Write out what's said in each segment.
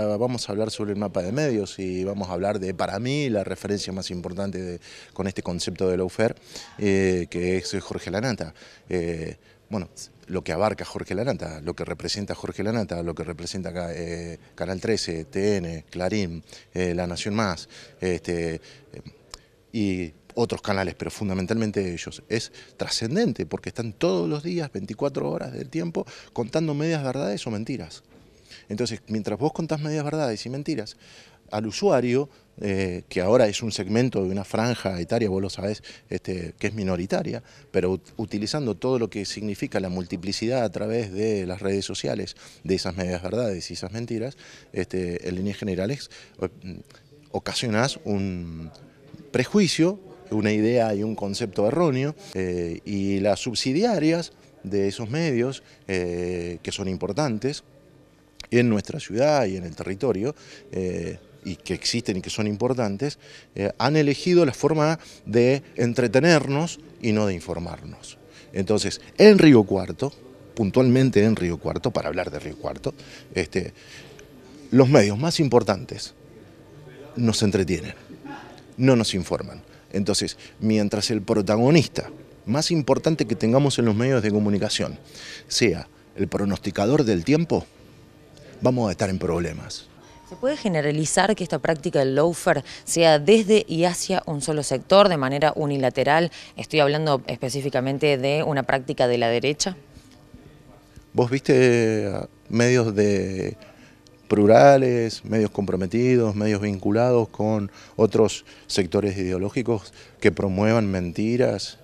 Ah, vamos a hablar sobre el mapa de medios y vamos a hablar de, para mí, la referencia más importante con este concepto de la eh, que es Jorge Lanata. Eh, bueno, lo que abarca Jorge Lanata, lo que representa Jorge Lanata, lo que representa eh, Canal 13, TN, Clarín, La Nación Más, este, y otros canales, pero fundamentalmente ellos. Es trascendente porque están todos los días, 24 horas del tiempo, contando medias verdades o mentiras. Entonces, mientras vos contás medias verdades y mentiras, al usuario, eh, que ahora es un segmento de una franja etaria, vos lo sabés, este, que es minoritaria, pero utilizando todo lo que significa la multiplicidad a través de las redes sociales, de esas medias verdades y esas mentiras, este, en líneas generales mm, ocasionás un prejuicio, una idea y un concepto erróneo, eh, y las subsidiarias de esos medios, eh, que son importantes, en nuestra ciudad y en el territorio, eh, y que existen y que son importantes, eh, han elegido la forma de entretenernos y no de informarnos. Entonces, en Río Cuarto, puntualmente en Río Cuarto, para hablar de Río Cuarto, este, los medios más importantes nos entretienen, no nos informan. Entonces, mientras el protagonista más importante que tengamos en los medios de comunicación sea el pronosticador del tiempo, vamos a estar en problemas. ¿Se puede generalizar que esta práctica del loafer sea desde y hacia un solo sector de manera unilateral? Estoy hablando específicamente de una práctica de la derecha. Vos viste eh, medios de plurales, medios comprometidos, medios vinculados con otros sectores ideológicos que promuevan mentiras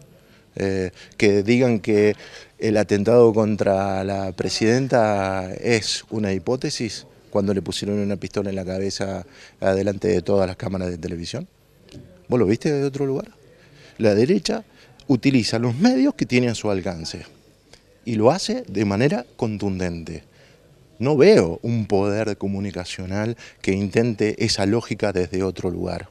eh, que digan que el atentado contra la presidenta es una hipótesis cuando le pusieron una pistola en la cabeza delante de todas las cámaras de televisión. ¿Vos lo viste de otro lugar? La derecha utiliza los medios que tiene a su alcance y lo hace de manera contundente. No veo un poder comunicacional que intente esa lógica desde otro lugar.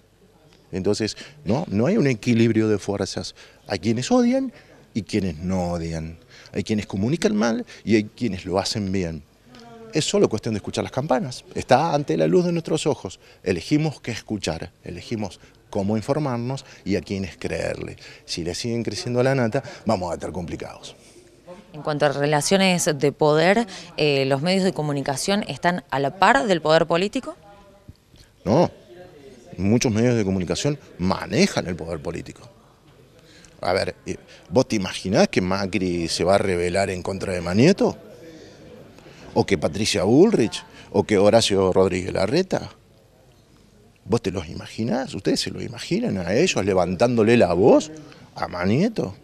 Entonces, no, no hay un equilibrio de fuerzas. Hay quienes odian y quienes no odian. Hay quienes comunican mal y hay quienes lo hacen bien. Es solo cuestión de escuchar las campanas. Está ante la luz de nuestros ojos. Elegimos qué escuchar, elegimos cómo informarnos y a quiénes creerle. Si le siguen creciendo la nata, vamos a estar complicados. En cuanto a relaciones de poder, eh, ¿los medios de comunicación están a la par del poder político? No, muchos medios de comunicación manejan el poder político. A ver, eh, ¿vos te imaginás que Macri se va a rebelar en contra de Manieto? ¿O que Patricia Bullrich? ¿O que Horacio Rodríguez Larreta? ¿Vos te los imaginás? ¿Ustedes se lo imaginan a ellos levantándole la voz a Manieto?